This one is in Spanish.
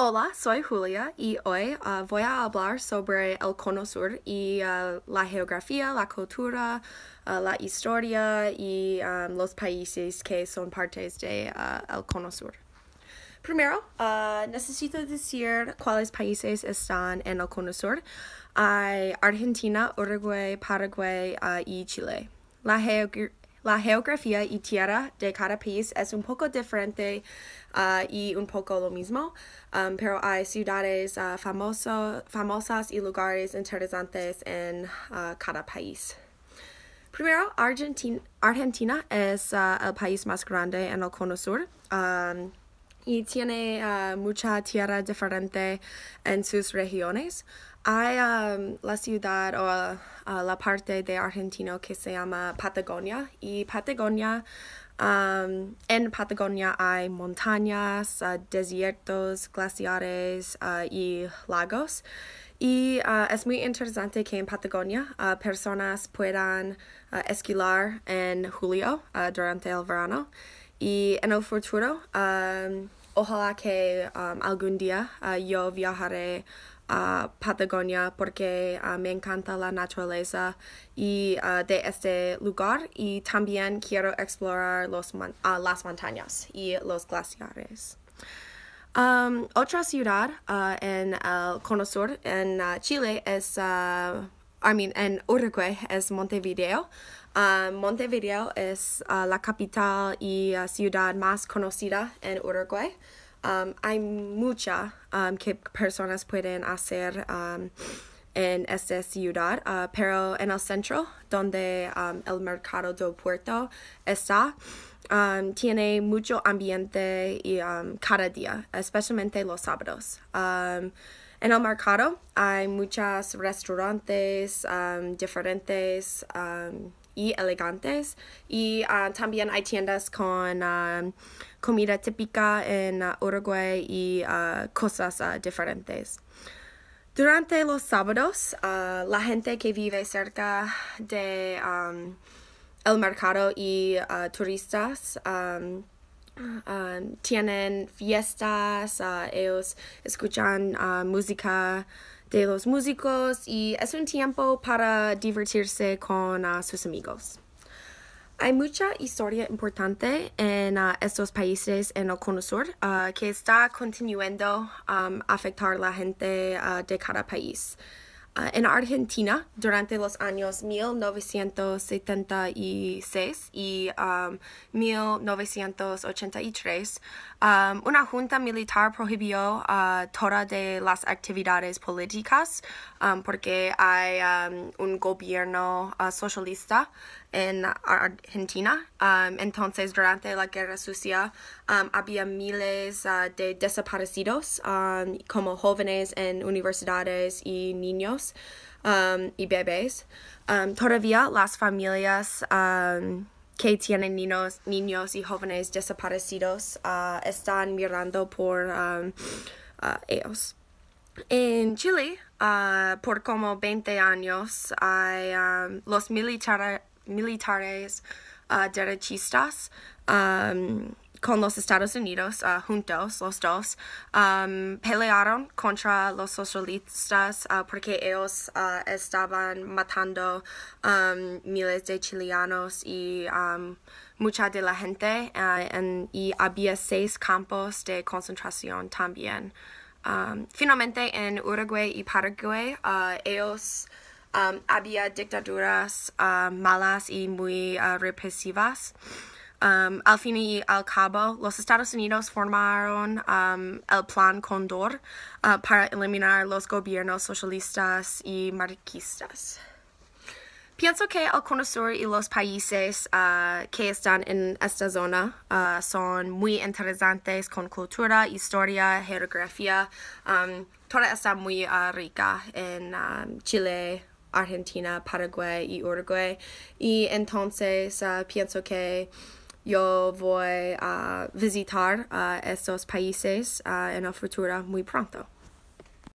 Hola, soy Julia y hoy ah, voy a hablar sobre el Cono Sur y ah, la geografía, la cultura, ah, la historia y los países que son partes de, el Cono Sur. Primero, necesito decir cuáles países están en el Cono Sur. Hay Argentina, Uruguay, Paraguay y Chile. La, la geografía y tierra de cada país es un poco diferente uh, y un poco lo mismo, um, pero hay ciudades uh, famosas y lugares interesantes en uh, cada país. Primero, Argentina, Argentina es el país más grande en el cono sur. Um, y tiene ah, mucha tierra diferente en sus regiones. Hay la ciudad o ah, la parte de Argentina que se llama Patagonia y Patagonia en Patagonia hay montañas, ah, desiertos, glaciares y lagos. Y es muy interesante que en Patagonia personas puedan esquilar en julio durante el verano. Y en el futuro, um, ojalá que um, algún día uh, yo viajaré a Patagonia porque uh, me encanta la naturaleza y uh, de este lugar y también quiero explorar los las montañas y los glaciares. Um, otra ciudad en el cono sur en Chile es, I mean, en Uruguay es Montevideo. Um, Montevideo es uh, la capital y uh, ciudad más conocida en Uruguay. Um, hay mucha um, que personas pueden hacer en esta ciudad, uh, pero en el centro, donde el mercado del puerto está, tiene mucho ambiente y, cada día, especialmente los sábados. En el mercado hay muchos restaurantes diferentes, y elegantes. Y ah, también hay tiendas con ah, comida típica en ah, Uruguay y cosas diferentes. Durante los sábados, la gente que vive cerca de el mercado y turistas tienen fiestas, ellos escuchan música de los músicos y es un tiempo para divertirse con ah, sus amigos. Hay mucha historia importante en ah, estos países en el Cono Sur ah, que está continuando a afectar a la gente de cada país. Ah, en Argentina durante los años 1976 y 1983, um, um, una junta militar prohibió ah, todas de las actividades políticas um, porque hay un gobierno ah, socialista en Argentina. Um, entonces, durante la guerra sucia um, había miles uh, de desaparecidos, um, como jóvenes en universidades y niños y bebés. todavía las familias que tienen niños, niños y jóvenes desaparecidos uh, están mirando por uh, ellos. En Chile, por como 20 años, los militares militares uh, derechistas um, con los Estados Unidos, uh, juntos los dos, um, pelearon contra los socialistas uh, porque ellos estaban matando um, miles de chilenos y mucha de la gente y había seis campos de concentración también. finalmente en Uruguay y Paraguay ellos Um, había dictaduras um, malas y muy uh, represivas. Um, al fin y al cabo, los Estados Unidos formaron el Plan Condor uh, para eliminar los gobiernos socialistas y marquistas. Pienso que el Cono y los países uh, que están en esta zona son muy interesantes con cultura, historia, geografía. Um, toda está muy rica en Chile, Argentina, Paraguay y Uruguay. Y entonces ah, pienso que yo voy a visitar ah, esos países ah, en el futuro muy pronto.